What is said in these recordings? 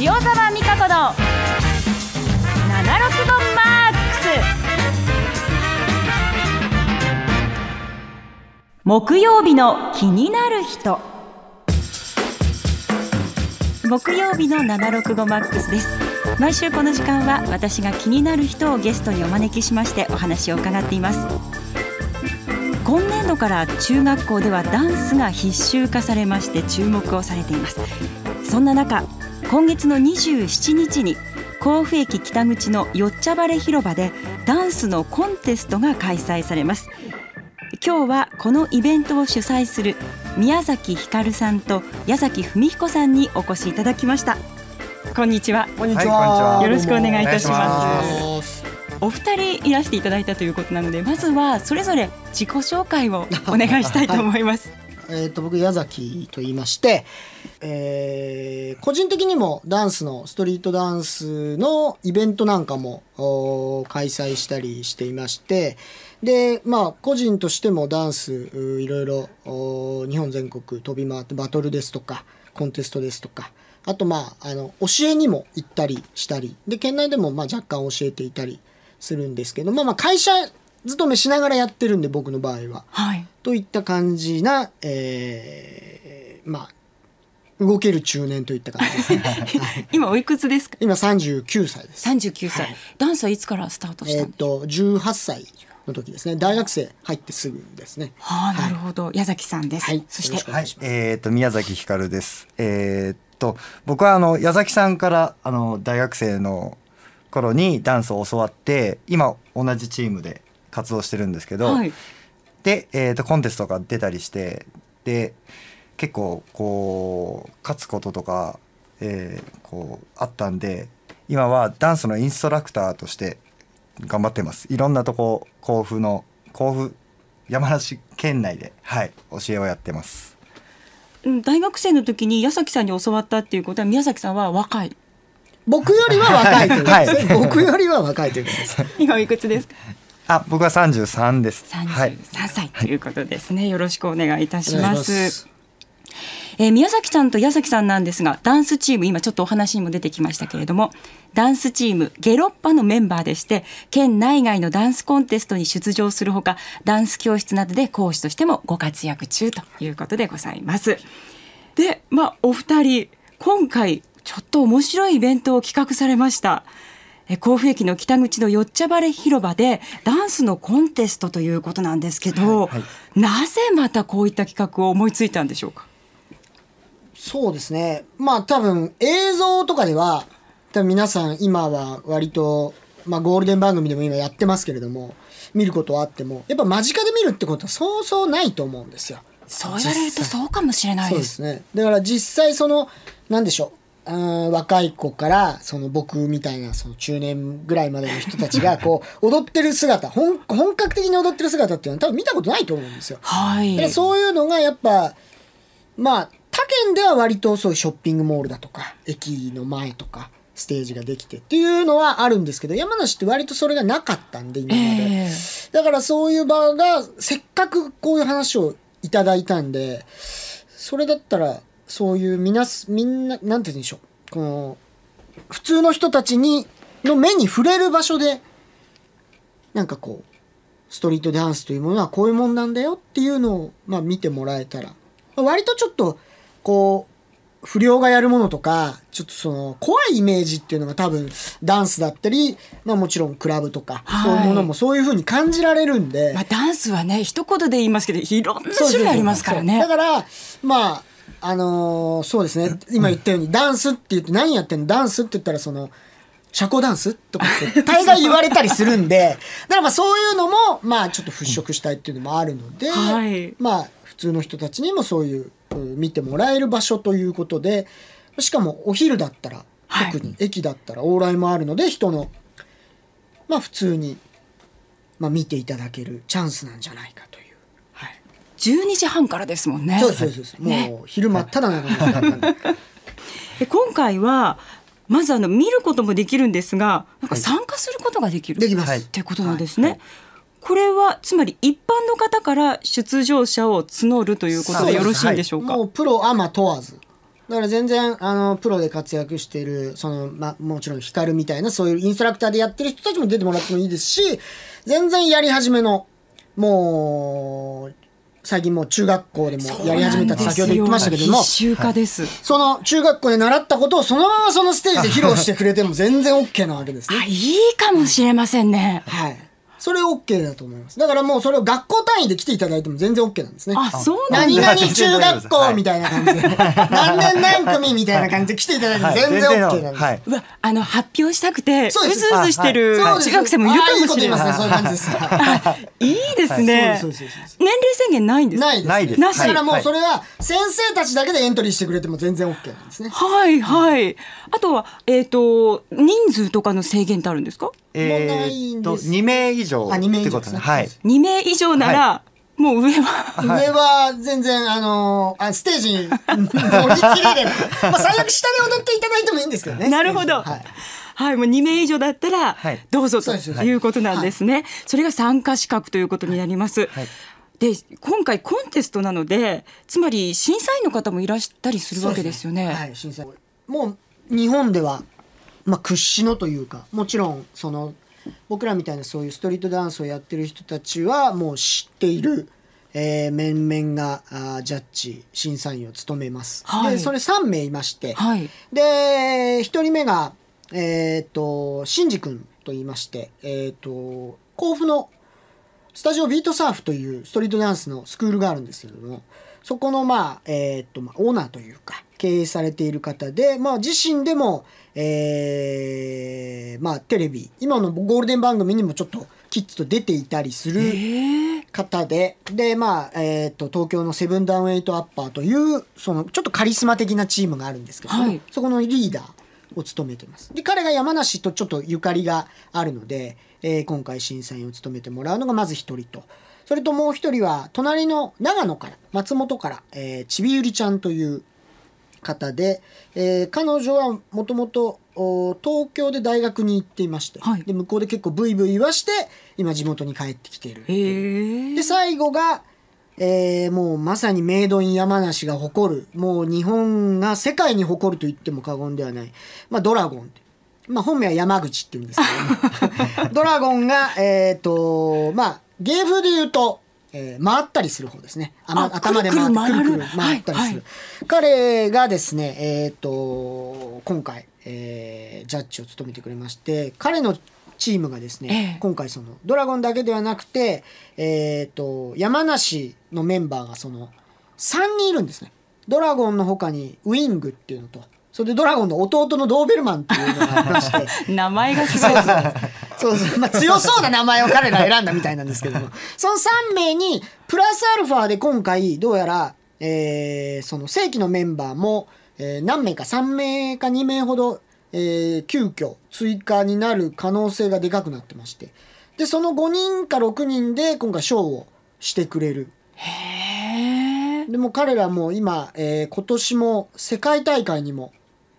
塩沢美香子の七六五マックス木曜日の気になる人木曜日の七六五マックスです毎週この時間は私が気になる人をゲストにお招きしましてお話を伺っています今年度から中学校ではダンスが必修化されまして注目をされていますそんな中今月の27日に甲府駅北口のよっちゃばれ広場でダンスのコンテストが開催されます今日はこのイベントを主催する宮崎ひかるさんと矢崎文彦さんにお越しいただきましたこんにちはこんにちは、よろしくお願いいたしますお二人いらしていただいたということなのでまずはそれぞれ自己紹介をお願いしたいと思いますえー、と僕矢崎と言いまして、えー、個人的にもダンスのストリートダンスのイベントなんかも開催したりしていましてでまあ個人としてもダンスいろいろ日本全国飛び回ってバトルですとかコンテストですとかあとまああの教えにも行ったりしたりで県内でもまあ若干教えていたりするんですけど、まあ、まあ会社勤めしながらやってるんで僕の場合は。はい、といった感じな、えー、まあ動ける中年といった感じですね。今おいくつですか？今三十九歳です。三十九歳、はい、ダンスはいつからスタートしたんでえっと十八歳の時ですね。大学生入ってすぐですね。はあ、なるほど。はい、矢崎さんです。はい、そして、はい、えー、っと宮崎ひかるです。えー、っと僕はあの矢崎さんからあの大学生の頃にダンスを教わって今同じチームで活動してるんですけど、はい、で、えーと、コンテストとか出たりしてで結構こう勝つこととか、えー、こうあったんで今はダンスのインストラクターとして頑張ってますいろんなとこ甲府の甲府山梨県内で、はい、教えをやってます、うん、大学生の時に矢崎さんに教わったっていうことは宮崎さんは若い僕よりは若いということです、はい、僕よりは若いということです 今いくつですかあ、僕は三十三です。三十三歳ということですね、はい、よろしくお願いいたします。えー、宮崎さんと矢崎さんなんですがダンスチーム今ちょっとお話にも出てきましたけれどもダンスチームゲロッパのメンバーでして県内外のダンスコンテストに出場するほかダンス教室などで講師としてもご活躍中ということでございます。でまあお二人今回ちょっと面白いイベントを企画されました。甲府駅の北口のよっちゃばれ広場でダンスのコンテストということなんですけど、はいはい、なぜまたこういった企画を思いついたんでしょうかそうですねまあ多分映像とかでは多分皆さん今は割と、まあ、ゴールデン番組でも今やってますけれども見ることはあってもやっぱ間近で見るってことはそうそうないと思うんですよ。そう言われるとそうかもしれないですね。だから実際その何でしょううん若い子からその僕みたいなその中年ぐらいまでの人たちが こう踊ってる姿本本格的に踊ってる姿っていうのは多分見たことないと思うんですよ。はい、でそういうのがやっぱまあ他県では割とそういうショッピングモールだとか駅の前とかステージができてっていうのはあるんですけど山梨って割とそれがなかったんで今まで、えー、だからそういう場がせっかくこういう話をいただいたんでそれだったらそういうみなす、みんな、なんて言うんでしょう。この、普通の人たちに、の目に触れる場所で、なんかこう、ストリートダンスというものはこういうもんなんだよっていうのを、まあ見てもらえたら、割とちょっと、こう、不良がやるものとか、ちょっとその、怖いイメージっていうのが多分、ダンスだったり、まあもちろんクラブとか、そういうものもそういうふうに感じられるんで。まあダンスはね、一言で言いますけど、いろんな種類ありますからね。だから、まあ、あのー、そうですね今言ったようにダンスって言って何やってんのダンスって言ったらその社交ダンスとかって大概言われたりするんでだからまあそういうのもまあちょっと払拭したいっていうのもあるので、はい、まあ普通の人たちにもそういう見てもらえる場所ということでしかもお昼だったら、特に駅だったら往来もあるので人のまあ普通に、まあ、見ていただけるチャンスなんじゃないかという。12時半からですもんね。そうそうそう、ね、もう昼間ただなのだ 今回はまずあの見ることもできるんですが、なんか参加することができる、はい、できますってことなんですね。はいはいこれはつまり一般の方から出場者を募るということでよろしいんでしょうか。うはい、もうプロアマ問わず。だから全然あのプロで活躍しているその、ま、もちろん光みたいなそういうインストラクターでやってる人たちも出てもらってもいいですし全然やり始めのもう最近もう中学校でもやり始めたって先ほど言ってましたけども、その中学校で習ったことをそのままそのステージで披露してくれても全然 OK なわけですね。あ、いいかもしれませんね。はい。それ OK だと思います。だからもうそれを学校単位で来ていただいても全然 OK なんですね。あ、そうなん何々中学校みたいな感じで、何年何組みたいな感じで来ていただいても全然 OK なんです。はい、うわ、あの、発表したくて、うずうずしてる中学生もいるかもしれない。いいそういう感じです。いいですね。年齢制限ないんですないです。だからもうそれは先生たちだけでエントリーしてくれても全然 OK なんですね。はい、はい。あとは、えっ、と、人数とかの制限ってあるんですかえー、と二名以上ってことね。はい、2名以上なら、もう上は。上は全然、あのー、あステージに乗り切れれば、まあ、最悪下で踊っていただいてもいいんですけどね。なるほど。はいはい、もう2名以上だったらどうぞということなんですね。はい、それが参加資格ということになります。はい、で今回コンテストなのでつまり審査員の方もいらしたりするわけですよね。ねはい、審査もう日本ではまあ、屈指のというかもちろんその僕らみたいなそういうストリートダンスをやってる人たちはもう知っている、えー、面々があジャッジ審査員を務めます、はい、でそれ3名いまして、はい、で1人目がえっ、ー、とシンジ君と言いましてえっ、ー、と甲府のスタジオビートサーフというストリートダンスのスクールがあるんですけれどもそこの、まあ、えー、っと、まあ、オーナーというか、経営されている方で、まあ、自身でも、えー、まあ、テレビ、今のゴールデン番組にもちょっと、キッズと出ていたりする方で、えー、で、まあ、えっ、と、東京のセブンダウンエイトアッパーという、その、ちょっとカリスマ的なチームがあるんですけど、はい、そこのリーダーを務めてます。で、彼が山梨とちょっとゆかりがあるので、えー、今回審査員を務めてもらうのがまず一人と。それともう一人は、隣の長野から、松本から、えー、ちびゆりちゃんという方で、えー、彼女はもともと東京で大学に行っていまして、はい、で向こうで結構ブイブイ言わして今地元に帰ってきているで最後が、えー、もうまさにメイドイン山梨が誇るもう日本が世界に誇ると言っても過言ではない、まあ、ドラゴンまあ、本名は山口っていうんですけど、ドラゴンが、えっ、と、まあ、芸風で言うと、えー、回ったりする方ですね。あま、頭で回ってくるる回ったりする。彼がですね、えっ、と、今回、えー、ジャッジを務めてくれまして、彼のチームがですね、ええ、今回そのドラゴンだけではなくて、えーと、山梨のメンバーがその3人いるんですね。ドラゴンのほかにウイングっていうのとそれでドラゴンの弟のドーベルマンっていうのがりまして 名前がすごいそうそうまあ、強そうな名前を彼ら選んだみたいなんですけども その3名にプラスアルファで今回どうやら、えー、その正規のメンバーも、えー、何名か3名か2名ほど、えー、急遽追加になる可能性がでかくなってましてでその5人か6人で今回賞をしてくれる。へーでも彼らも今、えー、今年も世界大会にも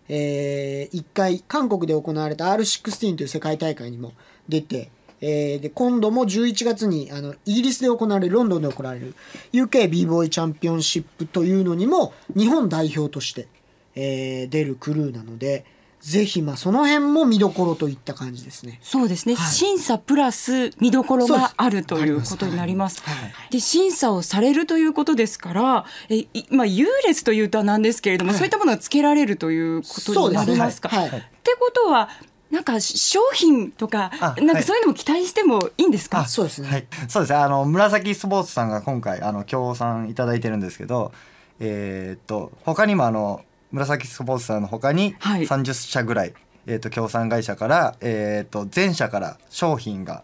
えー、1回韓国で行われた R16 という世界大会にも出て、えー、で今度も11月にあのイギリスで行われるロンドンで行われる UK b ボーイチャンピオンシップというのにも日本代表として、えー、出るクルーなので。ぜひまあその辺も見どころといった感じですね。そうですね。はい、審査プラス見どころがあるということになります。はい、で審査をされるということですから、えまあ優劣というとはなんですけれども、はい、そういったものがつけられるということになりますか。すね、ってことはなんか商品とか、なんかそういうのも期待してもいいんですか。そうですね。はい、そうですね。あの紫スポーツさんが今回あの協賛いただいてるんですけど、えー、っと他にもあの紫スポンサーのほかに30社ぐらい、はい、えー、と協賛会社から、えー、と全社から商品が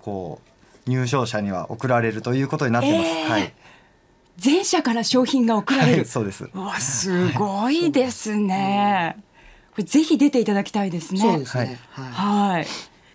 こう入賞者には送られるということになってます。えー、はい全社から商品が送られる、はい、そうですわすごいですね、はい、これぜひ出ていただきたいですねそうですねはい、はい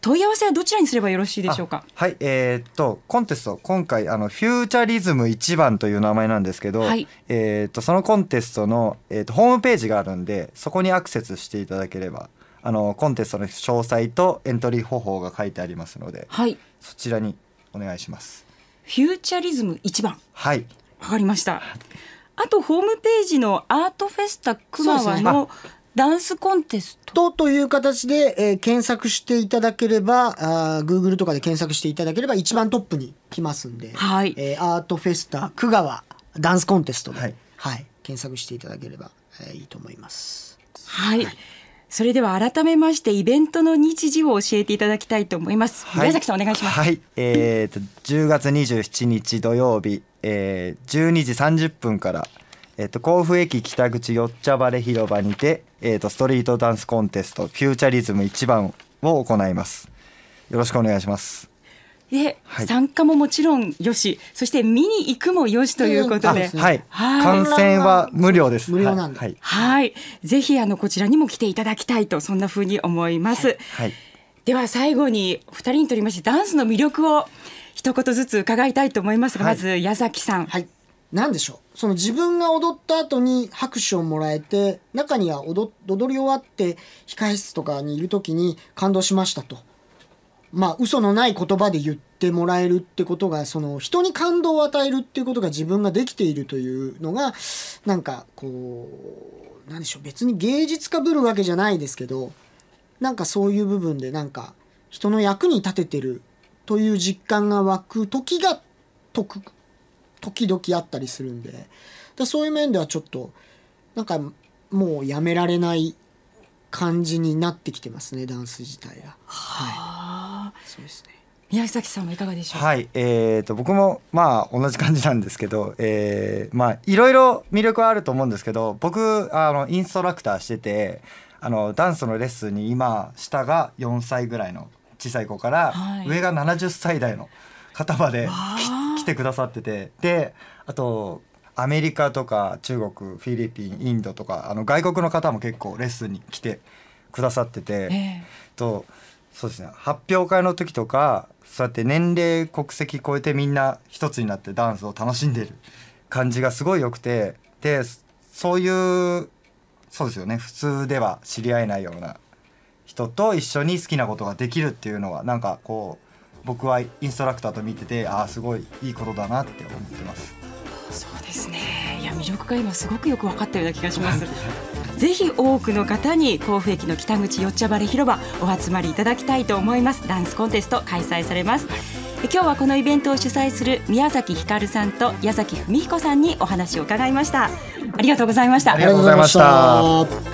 問い合わせはどちらにすればよろしいでしょうかはいえー、っとコンテスト今回あのフューチャリズム一番という名前なんですけど、はい、えー、っとそのコンテストの、えー、っとホームページがあるんでそこにアクセスしていただければあのコンテストの詳細とエントリー方法が書いてありますので、はい、そちらにお願いしますフューチャリズム一番はいわかりましたあとホームページのアートフェスタ熊和の、ダンスコンテストという形で、えー、検索していただければあ Google とかで検索していただければ一番トップに来ますんで、はいえー、アートフェスタ久川ダンスコンテストで、はい、はい、検索していただければ、えー、いいと思います。はい、はい、それでは改めましてイベントの日時を教えていただきたいと思います。はい、宮崎さんお願いします。はい、えーと、と10月27日土曜日、えー、12時30分からえっ、と甲府駅北口よっちゃばれ広場にてえーと、ストリートダンスコンテストフューチャリズム一番を行いますよろしくお願いしますで、はい、参加ももちろんよしそして見に行くもよしということで,、うんでね、はい、観戦は無料です無料なんで、はい、はい、ぜひあのこちらにも来ていただきたいとそんなふうに思います、はい、では最後に二人にとりましてダンスの魅力を一言ずつ伺いたいと思いますが、まず矢崎さん、はい何でしょうその自分が踊った後に拍手をもらえて中には踊踊り終わって控え室とかにいる時に感動しましたとまあ嘘のない言葉で言ってもらえるってことがその人に感動を与えるっていうことが自分ができているというのがなんかこう何でしょう別に芸術家ぶるわけじゃないですけどなんかそういう部分でなんか人の役に立ててるという実感が湧く時が得時々あったりするんでだそういう面ではちょっとなんかもうやめられない感じになってきてますねダンス自体が。はい、そうですね宮崎さんもいかがでしょうはい、えーと、僕もまあ同じ感じなんですけど、えー、まあいろいろ魅力はあると思うんですけど僕あのインストラクターしててあのダンスのレッスンに今下が4歳ぐらいの小さい子から、上が70歳代の方まで来てくださっててであとアメリカとか中国フィリピンインドとかあの外国の方も結構レッスンに来てくださってて、えとそうですね発表会の時とかそうやって年齢国籍超えてみんな一つになってダンスを楽しんでる感じがすごい良くてでそういうそうですよね普通では知り合えないような人と一緒に好きなことができるっていうのはなんかこう僕はインストラクターと見ててああすごいいいことだなって思ってます。そうですねいや魅力が今すごくよく分かったような気がしますぜひ多くの方に甲府駅の北口よっちゃばれ広場お集まりいただきたいと思いますダンスコンテスト開催されます今日はこのイベントを主催する宮崎ひかるさんと矢崎文彦さんにお話を伺いましたありがとうございましたありがとうございました